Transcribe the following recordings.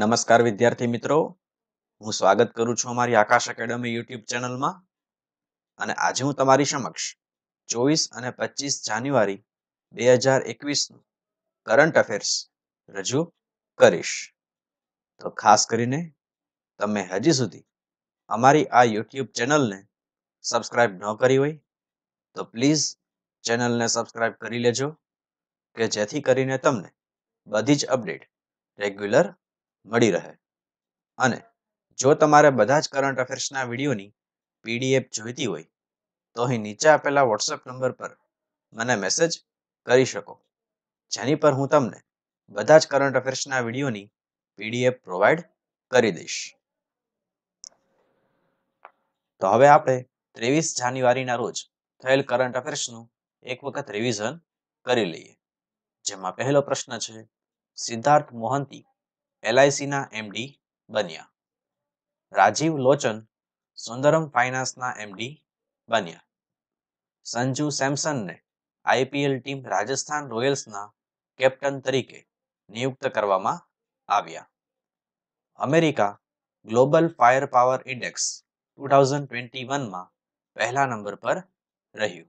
નમસ્કાર વિદ્યાર્થી મિત્રો હું સ્વાગત કરું છું અમારી આકાશ એકેડમી યુટ્યુબ ચેનલમાં અને આજે હું તમારી સમક્ષ ચોવીસ અને પચીસ જાન્યુઆરી બે હજાર એકવીસનું કરંટ અફેર્સ રજૂ કરીશ તો ખાસ કરીને તમે હજી સુધી અમારી આ યુટ્યુબ ચેનલને સબસ્ક્રાઇબ ન કરી હોય તો પ્લીઝ ચેનલને સબસ્ક્રાઇબ કરી લેજો કે જેથી કરીને તમને બધી જ અપડેટ રેગ્યુલર મળી રહે અને જો તમારે બધા જ કરંટ અફેર્સના વિડીયોની પીડીએફ જોઈતી હોય તો અહીં નીચે આપેલા વોટ્સએપ નંબર પર મને મેસેજ કરી શકો જેની પર હું તમને બધા જ કરંટ અફેર્સના વિડીયોની પીડીએફ પ્રોવાઈડ કરી દઈશ તો હવે આપણે ત્રેવીસ જાન્યુઆરીના રોજ થયેલ કરંટ અફેર્સનું એક વખત રિવિઝન કરી લઈએ જેમાં પહેલો પ્રશ્ન છે સિદ્ધાર્થ મોહંતી એલઆઈસીના એમડી બન્યા રાજીવ લોચન સુંદરમ ફાઇનાન્સના એમડી બન્યા સંજુ સેમસનને આઈપીએલ ટીમ રાજસ્થાન રોયલ્સના કેપ્ટન તરીકે નિયુક્ત કરવામાં આવ્યા America global fire power index two thousand twenty વનમાં પહેલા નંબર પર રહ્યું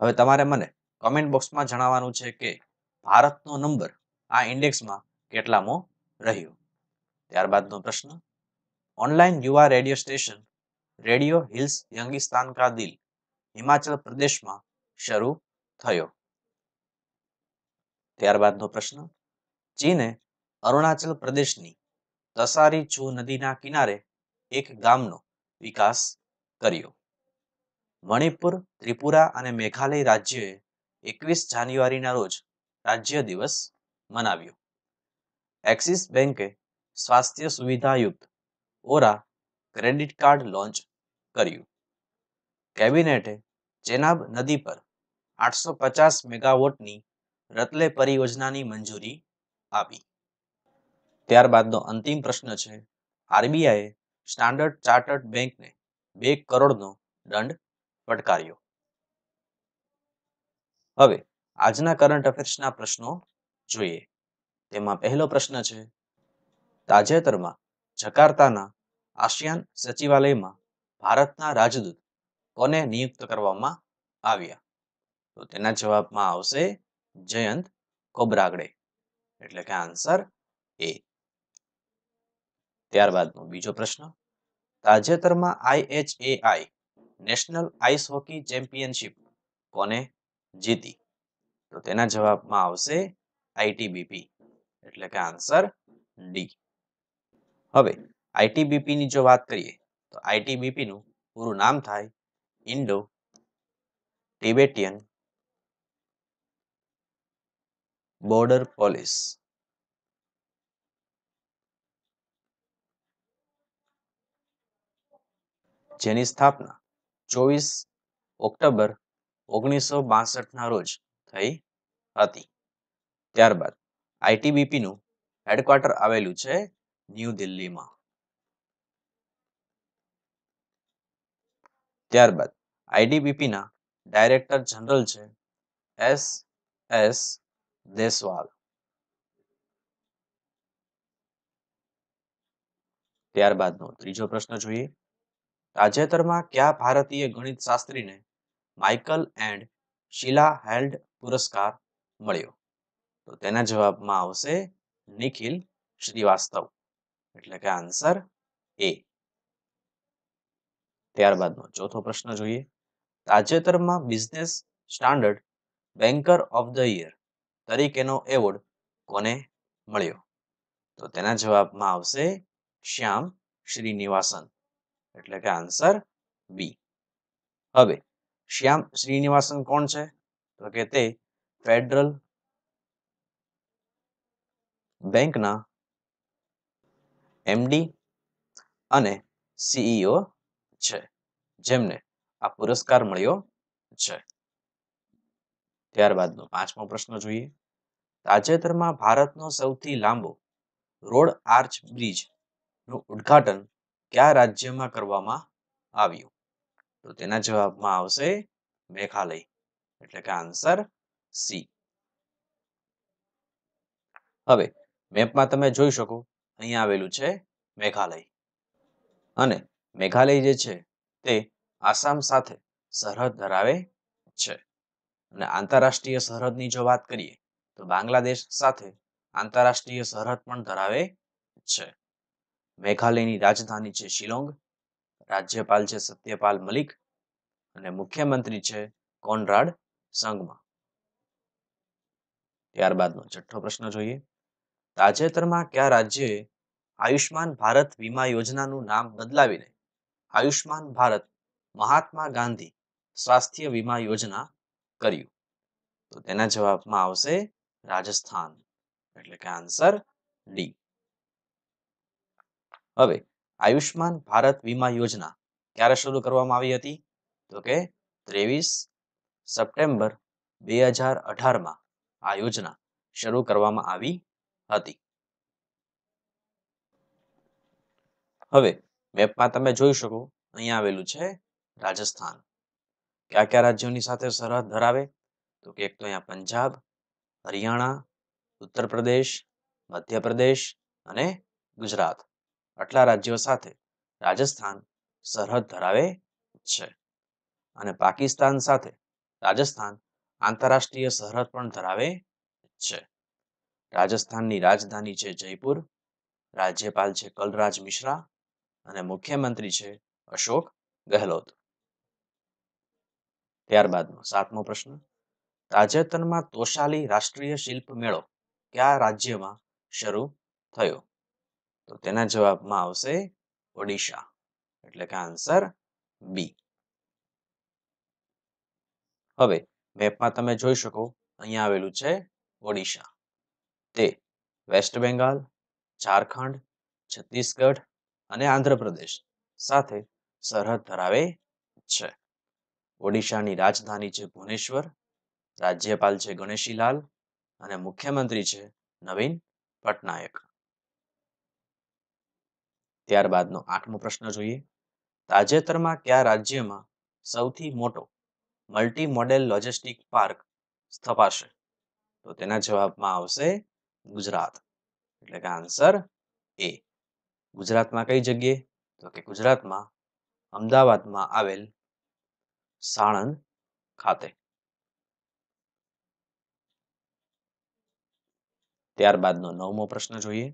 હવે તમારે મને કોમેન્ટ બોક્સમાં જણાવવાનું છે કે ભારતનો નંબર આ ઇન્ડેક્સમાં કેટલામો રહ્યો ત્યારબાદનો પ્રશ્ન ઓનલાઈન યુવા radio station radio hills Youngistan કા દિલ હિમાચલ પ્રદેશમાં શરૂ થયો ત્યારબાદનો પ્રશ્ન ચીને અરુણાચલ પ્રદેશની તસારી છુ નદીના કિનારે એક ગામનો વિકાસ કર્યો મણિપુર ત્રિપુરા અને મેઘાલય રાજ્યએ એકવીસ જાન્યુઆરીના રોજ રાજ્ય દિવસ મનાવ્યો એક્સિસ બેંકે સ્વાસ્થ્ય સુવિધાયુક્ત ઓરા ક્રેડિટ કાર્ડ લોન્ચ કર્યું કેબિનેટે ચેનાબ નદી પર આઠસો પચાસ મેગાવોટની રતલે પરિયોજનાની મંજૂરી આપી ત્યારબાદનો અંતિમ પ્રશ્ન છે આરબીઆઈએ સ્ટાન્ડર્ડ ચાર્ટર્ડ બેંકને બે કરોડનો દંડ ફટકાર્યો હવે આજના કરંટ અફેર્સના પ્રશ્નો જોઈએ તેમાં પહેલો પ્રશ્ન છે તાજેતરમાં જકાર્તાના આસિયાન સચિવાલયમાં ભારતના રાજદૂત કોને નિયુક્ત કરવામાં આવ્યા તો તેના જવાબમાં આવશે જયંત કોબરાગડે એટલે કે આન્સર એ ત્યારબાદનો બીજો પ્રશ્ન તાજેતરમાં IHAI national ice hockey championship કોને જીતી તો તેના જવાબમાં આવશે આઈટીબીપી એટલે કે આન્સર ડી હવે આઈટીબીપી ની જો વાત કરીએ તો આઈટીબીપી નું પૂરું નામ થાય ઇન્ડો ટિબેટિયન બોર્ડર પોલીસ જેની સ્થાપના ચોવીસ ઓક્ટોબર ઓગણીસો બાસઠના રોજ થઈ હતી ત્યારબાદ આઈટીબીપીનું હેડક્વાર્ટર આવેલું છે ન્યૂ દિલ્હીમાં ત્યારબાદ આઈડીબીપીના ડાયરેક્ટર જનરલ છે એસ એસ દેસવાલ ત્યારબાદનો ત્રીજો પ્રશ્ન જોઈએ તાજેતરમાં કયા ભારતીય ગણિત શાસ્ત્રીને માઇકલ એન્ડ શીલા હેલ્ડ પુરસ્કાર મળ્યો તો તેના જવાબમાં આવશે નિખિલ શ્રીવાસ્તવ એટલે કે આન્સર એ ત્યારબાદનો ચોથો પ્રશ્ન જોઈએ તાજેતરમાં business standard banker of the year તરીકેનો એવોર્ડ કોને મળ્યો તો તેના જવાબમાં આવશે શ્યામ શ્રીનિવાસન એટલે કે આન્સર બી હવે શ્યામ શ્રીનિવાસન કોણ છે તો કે તે ફેડરલ બેંકના એમડી અને સીઈઓ e છે જેમને આ પુરસ્કાર મળ્યો છે ત્યારબાદનો પાંચમો પ્રશ્ન જોઈએ તાજેતરમાં ભારતનો સૌથી લાંબો રોડ આર્ચ બ્રિજ નું ઉદ્ઘાટન કયા રાજ્યમાં કરવામાં આવ્યું તો તેના જવાબમાં આવશે મેઘાલય એટલે કે આન્સર સી હવે મેપમાં તમે જોઈ શકો અહીંયા આવેલું છે મેઘાલય અને મેઘાલય જે છે તે આસામ સાથે સરહદ ધરાવે છે અને આંતરરાષ્ટ્રીય સરહદની જો વાત કરીએ તો બાંગ્લાદેશ સાથે આંતરરાષ્ટ્રીય સરહદ પણ ધરાવે છે મેઘાલયની રાજધાની છે શિલોંગ રાજ્યપાલ છે સત્યપાલ મલિક અને મુખ્યમંત્રી છે કોનરાડ સંગમા ત્યારબાદનો છઠ્ઠો પ્રશ્ન જોઈએ તાજેતરમાં કયા રાજ્યે આયુષ્માન ભારત વીમા યોજનાનું નામ બદલાવીને આયુષ્માન ભારત મહાત્મા ગાંધી સ્વાસ્થ્ય વીમા યોજના કર્યું તો તેના જવાબમાં આવશે રાજસ્થાન એટલે કે આન્સર ડી હવે આયુષ્માન ભારત વીમા યોજના ક્યારે શરૂ કરવામાં આવી હતી તો કે ત્રેવીસ સપ્ટેમ્બર બે હજાર અઢારમાં આ યોજના શરૂ કરવામાં આવી હતી હવે મેપમાં તમે જોઈ શકો અહીંયા આવેલું છે રાજસ્થાન કયા કયા રાજ્યોની સાથે સરહદ ધરાવે તો કે એક તો અહીંયા પંજાબ હરિયાણા ઉત્તર પ્રદેશ મધ્યપ્રદેશ અને ગુજરાત આટલા રાજ્યો સાથે રાજસ્થાન સરહદ ધરાવે છે અને પાકિસ્તાન સાથે રાજસ્થાન આંતરરાષ્ટ્રીય સરહદ પણ ધરાવે છે રાજસ્થાનની રાજધાની છે જયપુર રાજ્યપાલ છે કલરાજ મિશ્રા અને મુખ્યમંત્રી છે અશોક ગહેલોત ત્યારબાદનો સાતમો પ્રશ્ન તાજેતરમાં તોશાલી રાષ્ટ્રીય શિલ્પ મેળો કયા રાજ્યમાં શરૂ થયો તો તેના જવાબમાં આવશે ઓડિશા એટલે કે આન્સર બી હવે મેપમાં તમે જોઈ શકો અહીંયા આવેલું છે ઓડિશા તે વેસ્ટ બેંગાલ ઝારખંડ છત્તીસગઢ અને આંધ્રપ્રદેશ સાથે સરહદ ધરાવે છે ઓડિશાની રાજધાની છે ભુવનેશ્વર રાજ્યપાલ છે ગણેશીલાલ અને મુખ્યમંત્રી છે નવીન પટનાયક ત્યારબાદનો આઠમો પ્રશ્ન જોઈએ તાજેતરમાં કયા રાજ્યમાં સૌથી મોટો મલ્ટી મોડેલ લોજિસ્ટિક પાર્ક સ્થપાશે તો તેના જવાબમાં આવશે ગુજરાત એટલે કે આન્સર એ ગુજરાતમાં કઈ જગ્યાએ તો કે ગુજરાતમાં અમદાવાદમાં આવેલ સાણંદ ખાતે ત્યારબાદનો નવમો પ્રશ્ન જોઈએ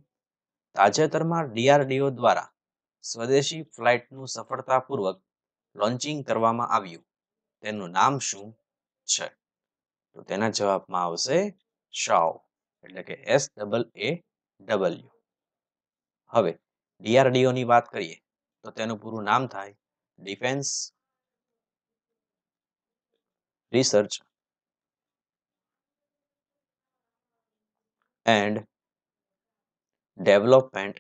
તાજેતરમાં ડીઆરડીઓ દ્વારા સ્વદેશી ફ્લાઇટનું સફળતાપૂર્વક લોન્ચિંગ કરવામાં આવ્યું તેનું નામ શું છે તો તેના જવાબમાં આવશે શાવ लग के s a w अब drdo की बात करिए तो તેનું পুরো નામ થાય defence research and development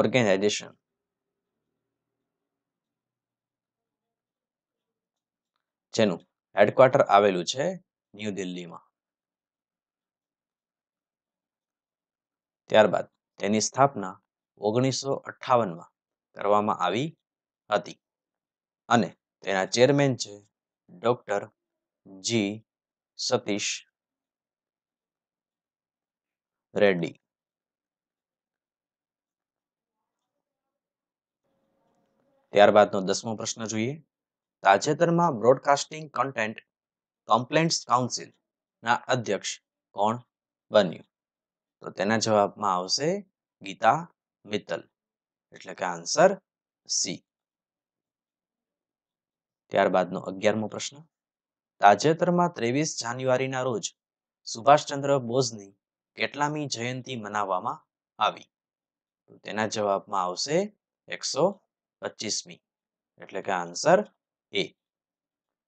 ゼ organisation જેનો હેડક્વાર્ટર આવેલું છે ન્યૂ દિલ્હીમાં ત્યારબાદ તેની સ્થાપના ઓગણીસો અઠ્ઠાવનમાં કરવામાં આવી હતી અને તેના ચેરમેન છે ડોક્ટર જી સતીશ રેડ્ડી ત્યારબાદનો દસમો પ્રશ્ન જોઈએ તાજેતરમાં બ્રોડકાસ્ટિંગ કન્ટેન્ટ કમ્પ્લેન્ટ્સ કાઉન્સિલના અધ્યક્ષ કોણ બન્યું તો તેના જવાબમાં આવશે ગીતા મિત્તલ એટલે કે આન્સર સી ત્યારબાદનો અગિયારમો પ્રશ્ન તાજેતરમાં ત્રેવીસ જાન્યુઆરીના રોજ સુભાષચંદ્ર બોઝની કેટલામી જયંતિ મનાવવામાં આવી તો તેના જવાબમાં આવશે એકસો પચીસમી એટલે કે આન્સર એ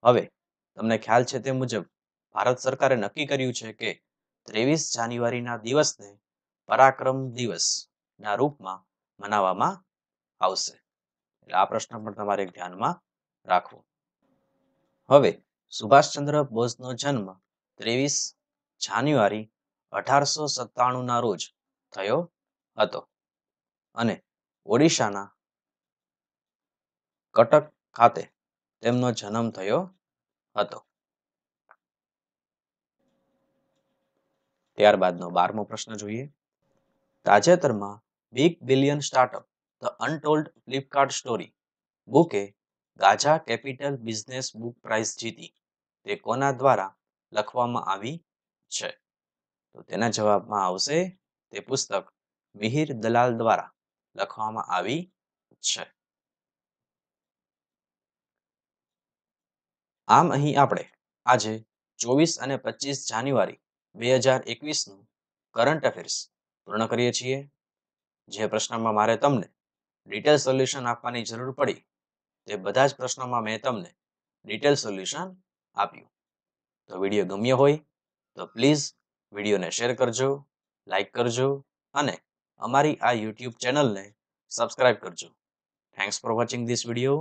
હવે તમને ખ્યાલ છે તે મુજબ ભારત સરકારે નક્કી કર્યું છે કે ત્રેવીસ જાન્યુઆરીના દિવસને પરાક્રમ દિવસના રૂપમાં મનાવવામાં આવશે એટલે આ પ્રશ્ન પણ તમારે ધ્યાનમાં રાખવો હવે સુભાષચંદ્ર બોઝનો જન્મ ત્રેવીસ જાન્યુઆરી અઢારસો સત્તાણુંના રોજ થયો હતો અને ઓડિશાના કટક ખાતે તેમનો જન્મ થયો હતો ત્યારબાદનો બારમો પ્રશ્ન જોઈએ તાજેતરમાં big billion startup the untold Flipkart story બુકે Gaja capital business book prize જીતી તે કોના દ્વારા લખવામાં આવી છે તો તેના જવાબમાં આવશે તે પુસ્તક મિહિર દલાલ દ્વારા લખવામાં આવી છે આમ અહીં આપણે આજે ચોવીસ અને પચીસ જાન્યુઆરી બે હજાર એકવીસનું કરંટ અફેર્સ પૂર્ણ કરીએ છીએ જે પ્રશ્નમાં મારે તમને ડિટેલ સોલ્યુશન આપવાની જરૂર પડી તે બધા જ પ્રશ્નોમાં મેં તમને ડિટેલ સોલ્યુશન આપ્યું તો વિડીયો ગમ્યો હોય તો પ્લીઝ વિડીયોને શેર કરજો લાઈક કરજો અને અમારી આ યુટ્યુબ ચેનલને સબસ્ક્રાઇબ કરજો thanks for watching this video